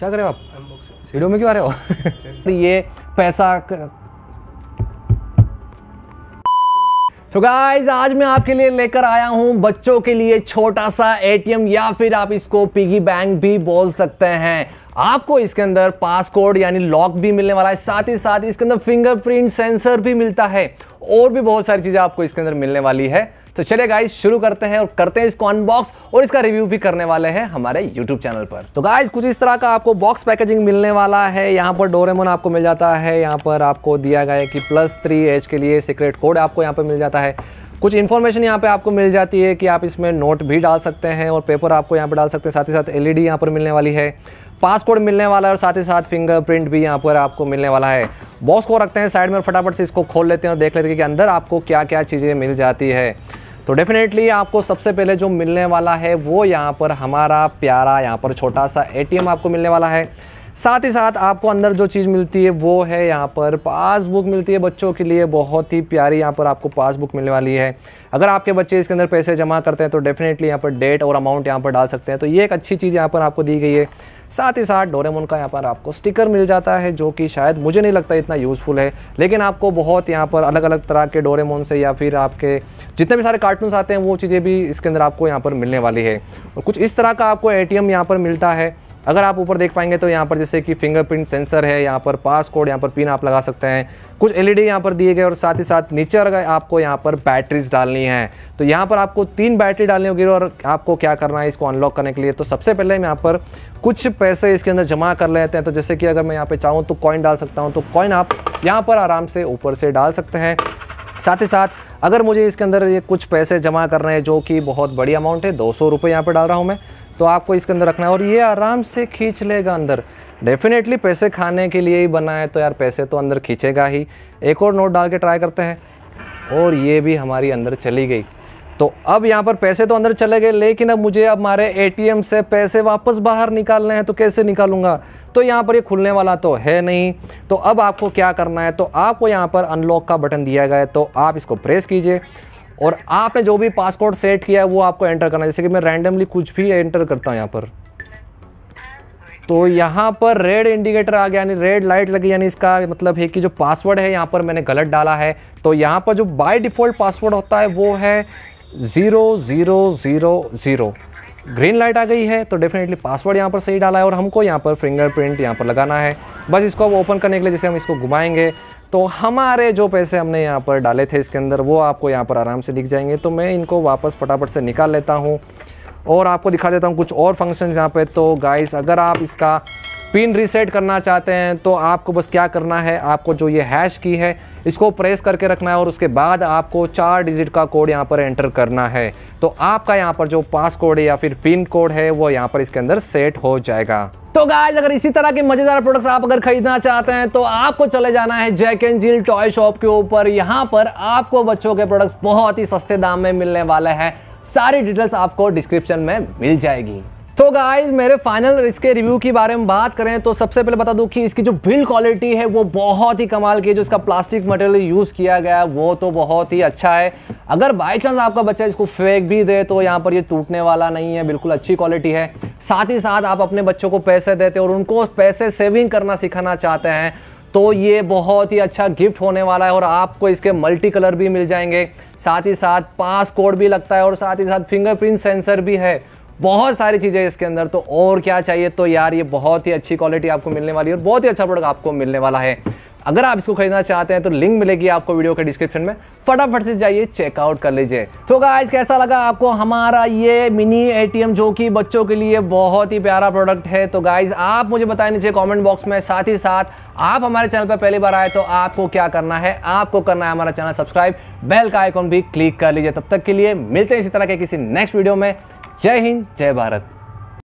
क्या कर रहे हो आप वीडियो में क्यों आ रहे हो तो ये पैसा तो so गाइस आज मैं आपके लिए लेकर आया हूं बच्चों के लिए छोटा सा एटीएम या फिर आप इसको पिगी बैंक भी बोल सकते हैं आपको इसके अंदर पासकोड यानी लॉक भी मिलने वाला है साथ ही साथ इसके अंदर फिंगरप्रिंट सेंसर भी मिलता है और भी बहुत सारी चीज़ें आपको इसके अंदर मिलने वाली है तो चलिए गाइज शुरू करते हैं और करते हैं इसको अनबॉक्स और इसका रिव्यू भी करने वाले हैं हमारे यूट्यूब चैनल पर तो गाइज कुछ इस तरह का आपको बॉक्स पैकेजिंग मिलने वाला है यहाँ पर डोरेमोन आपको मिल जाता है यहाँ पर आपको दिया गया है कि प्लस थ्री एज के लिए सीक्रेट कोड आपको यहाँ पर मिल जाता है कुछ इन्फॉर्मेशन यहाँ पे आपको मिल जाती है कि आप इसमें नोट भी डाल सकते हैं और पेपर आपको यहाँ पे डाल सकते हैं साथ ही साथ एलईडी e यहाँ पर मिलने वाली है पास मिलने वाला है और साथ ही साथ फिंगरप्रिंट भी यहाँ पर आपको मिलने वाला है बॉक्स को रखते हैं साइड में फटाफट से इसको खोल लेते हैं और देख लेते हैं कि अंदर आपको क्या क्या चीज़ें मिल जाती है तो डेफिनेटली आपको सबसे पहले जो मिलने वाला है वो यहाँ पर हमारा प्यारा यहाँ पर छोटा सा एटीएम आपको मिलने वाला है साथ ही साथ आपको अंदर जो चीज़ मिलती है वो है यहाँ पर पासबुक मिलती है बच्चों के लिए बहुत ही प्यारी यहाँ पर आपको पासबुक मिलने वाली है अगर आपके बच्चे इसके अंदर पैसे जमा करते हैं तो डेफिनेटली यहाँ पर डेट और अमाउंट यहाँ पर डाल सकते हैं तो ये एक अच्छी चीज़ यहाँ पर आपको दी गई है साथ ही साथ डोरेमोन का यहाँ पर आपको स्टिकर मिल जाता है जो कि शायद मुझे नहीं लगता इतना यूज़फुल है लेकिन आपको बहुत यहाँ पर अलग अलग तरह के डोरेमोन से या फिर आपके जितने भी सारे कार्टून्स आते हैं वो चीज़ें भी इसके अंदर आपको यहाँ पर मिलने वाली है और कुछ इस तरह का आपको ए टी यहाँ पर मिलता है अगर आप ऊपर देख पाएंगे तो यहाँ पर जैसे कि फिंगरप्रिंट सेंसर है यहाँ पर पास कोड यहाँ पर पिन आप लगा सकते हैं कुछ एलईडी e यहाँ पर दिए गए और साथ ही साथ नीचे अगर आपको यहाँ पर बैटरीज डालनी है तो यहाँ पर आपको तीन बैटरी डालनी होगी और आपको क्या करना है इसको अनलॉक करने के लिए तो सबसे पहले हम यहाँ पर कुछ पैसे इसके अंदर जमा कर लेते हैं तो जैसे कि अगर मैं यहाँ पर चाहूँ तो कॉइन डाल सकता हूँ तो कॉइन आप यहाँ पर आराम से ऊपर से डाल सकते हैं साथ ही साथ अगर मुझे इसके अंदर ये कुछ पैसे जमा रहे हैं जो कि बहुत बड़ी अमाउंट है दो सौ रुपये यहाँ पर डाल रहा हूँ मैं तो आपको इसके अंदर रखना है और ये आराम से खींच लेगा अंदर डेफिनेटली पैसे खाने के लिए ही बना है तो यार पैसे तो अंदर खींचेगा ही एक और नोट डाल के ट्राई करते हैं और ये भी हमारी अंदर चली गई तो अब यहाँ पर पैसे तो अंदर चले गए लेकिन अब मुझे अब हमारे एटीएम से पैसे वापस बाहर निकालने हैं तो कैसे निकालूंगा तो यहाँ पर ये यह खुलने वाला तो है नहीं तो अब आपको क्या करना है तो आपको यहाँ पर अनलॉक का बटन दिया गया है तो आप इसको प्रेस कीजिए और आपने जो भी पासवर्ड सेट किया है वो आपको एंटर करना है जैसे कि मैं रैंडमली कुछ भी एंटर करता हूँ यहाँ पर तो यहाँ पर रेड इंडिकेटर आ गया यानी रेड लाइट लगी यानी इसका मतलब है कि जो पासवर्ड है यहाँ पर मैंने गलत डाला है तो यहाँ पर जो बाय डिफ़ॉल्ट पासवर्ड होता है वो है zero zero zero zero green light आ गई है तो डेफिनेटली पासवर्ड यहाँ पर सही डाला है और हमको यहाँ पर फिंगरप्रिंट यहाँ पर लगाना है बस इसको अब ओपन करने के लिए जैसे हम इसको घुमाएंगे तो हमारे जो पैसे हमने यहाँ पर डाले थे इसके अंदर वो आपको यहाँ पर आराम से दिख जाएंगे तो मैं इनको वापस फटाफट से निकाल लेता हूँ और आपको दिखा देता हूँ कुछ और फंक्शन यहाँ पर तो गाइस अगर आप इसका पिन रीसेट करना चाहते हैं तो आपको बस क्या करना है आपको जो ये हैश की है इसको प्रेस करके रखना है और उसके बाद आपको चार डिजिट का कोड यहाँ पर एंटर करना है तो आपका यहाँ पर जो पास कोड है या फिर पिन कोड है वो यहाँ पर इसके अंदर सेट हो जाएगा तो गाइज अगर इसी तरह के मजेदार प्रोडक्ट्स आप अगर खरीदना चाहते हैं तो आपको चले जाना है Jack and Jill toy shop के ऊपर यहाँ पर आपको बच्चों के प्रोडक्ट्स बहुत ही सस्ते दाम में मिलने वाले हैं सारी डिटेल्स आपको डिस्क्रिप्शन में मिल जाएगी तो गाइज मेरे फाइनल इसके रिव्यू के बारे में बात करें तो सबसे पहले बता दूं कि इसकी जो बिल्ड क्वालिटी है वो बहुत ही कमाल की है जो इसका प्लास्टिक मटेरियल यूज़ किया गया वो तो बहुत ही अच्छा है अगर बाई चांस आपका बच्चा इसको फेंक भी दे तो यहाँ पर ये टूटने वाला नहीं है बिल्कुल अच्छी क्वालिटी है साथ ही साथ आप अपने बच्चों को पैसे देते और उनको पैसे सेविंग करना सिखाना चाहते हैं तो ये बहुत ही अच्छा गिफ्ट होने वाला है और आपको इसके मल्टी कलर भी मिल जाएंगे साथ ही साथ पास कोड भी लगता है और साथ ही साथ फिंगरप्रिंट सेंसर भी है बहुत सारी चीज़ें इसके अंदर तो और क्या चाहिए तो यार ये बहुत ही अच्छी क्वालिटी आपको मिलने वाली है और बहुत ही अच्छा प्रोडक्ट आपको मिलने वाला है अगर आप इसको खरीदना चाहते हैं तो लिंक मिलेगी आपको वीडियो के डिस्क्रिप्शन में फटाफट से जाइए चेकआउट कर लीजिए तो आज कैसा लगा आपको हमारा ये मिनी एटीएम जो कि बच्चों के लिए बहुत ही प्यारा प्रोडक्ट है तो गाइज आप मुझे बताए नीचे कमेंट बॉक्स में साथ ही साथ आप हमारे चैनल पर पहली बार आए तो आपको क्या करना है आपको करना है हमारा चैनल सब्सक्राइब बेल का आइकॉन भी क्लिक कर लीजिए तब तक के लिए मिलते हैं इसी तरह के किसी नेक्स्ट वीडियो में जय हिंद जय भारत